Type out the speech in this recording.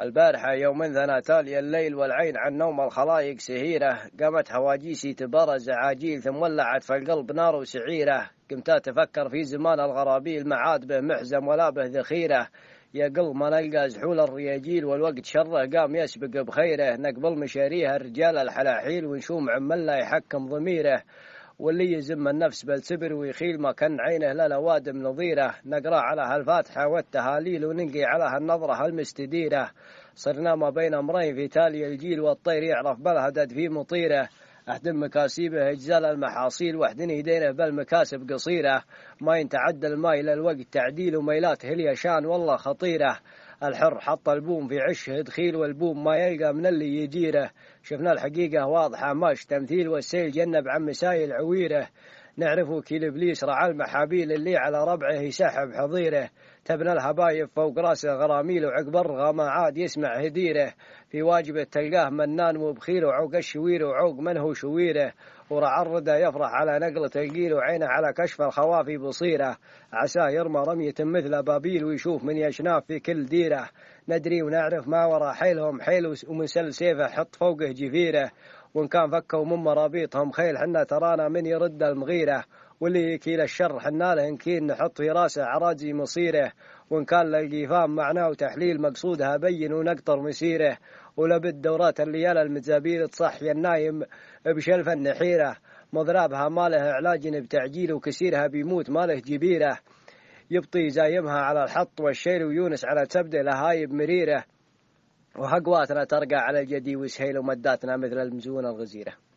البارحة يوم ذنا تالي الليل والعين عن نوم الخلايق سهيرة قامت هواجيسي تبرز عاجيل ثم ولعت في القلب نار وسعيرة قمت أتفكر في زمان الغرابيل معاد به محزم ولا به ذخيرة يا قل ما نلقى زحول الرياجيل والوقت شره قام يسبق بخيره نقبل مشاريها الرجال الحلاحيل ونشوم عملا يحكم ضميره واللي يزم النفس بل سبر ويخيل ما كان عينه لا لوادم نظيره نقرا على هالفاتحة والتهاليل وننقي على هالنظرة المستديره صرنا ما بين أمرين في تالي الجيل والطير يعرف بالهدد في مطيره احدم مكاسبه اجزال المحاصيل واحدن يدينه بالمكاسب قصيره ما ينتعدى الماي الوقت تعديل وميلاته اليشان والله خطيره الحر حط البوم في عشه دخيل والبوم ما يلقى من اللي يديره شفنا الحقيقة واضحة ماش تمثيل والسيل جنب عم سايل عويره نعرفه كيل ابليس رعى المحابيل اللي على ربعه يسحب حظيره تبنى الهبايب فوق راسه غراميل وعقب ما عاد يسمع هديره في واجبه تلقاه منان وبخيل وعوق الشوير وعوق من هو شويره ورع الردى يفرح على نقلة القيل وعينه على كشف الخوافي بصيره عساه يرمى رمية مثل أبابيل ويشوف من يشناف في كل ديره ندري ونعرف ما ورا حيلهم حيل ومسل سيفه حط فوقه جفيره وإن كان فكوا من مرابيطهم خيل حنا ترانا من يرد المغيره واللي يكيل الشر حنا له إن كين نحط في راسه عراجي مصيره وإن كان للقيفان معناه وتحليل مقصودها بين ونقطر مسيره ولابد دورات الليالة المتزابير تصحي النايم بشلف النحيرة مضرابها له علاج بتعجيل وكسيرها بيموت ما له جبيره يبطي زايمها على الحط والشيل ويونس على تبده لهايب مريره وهقواتنا ترقى على الجدي وسهيل ومداتنا مثل المزونة الغزيرة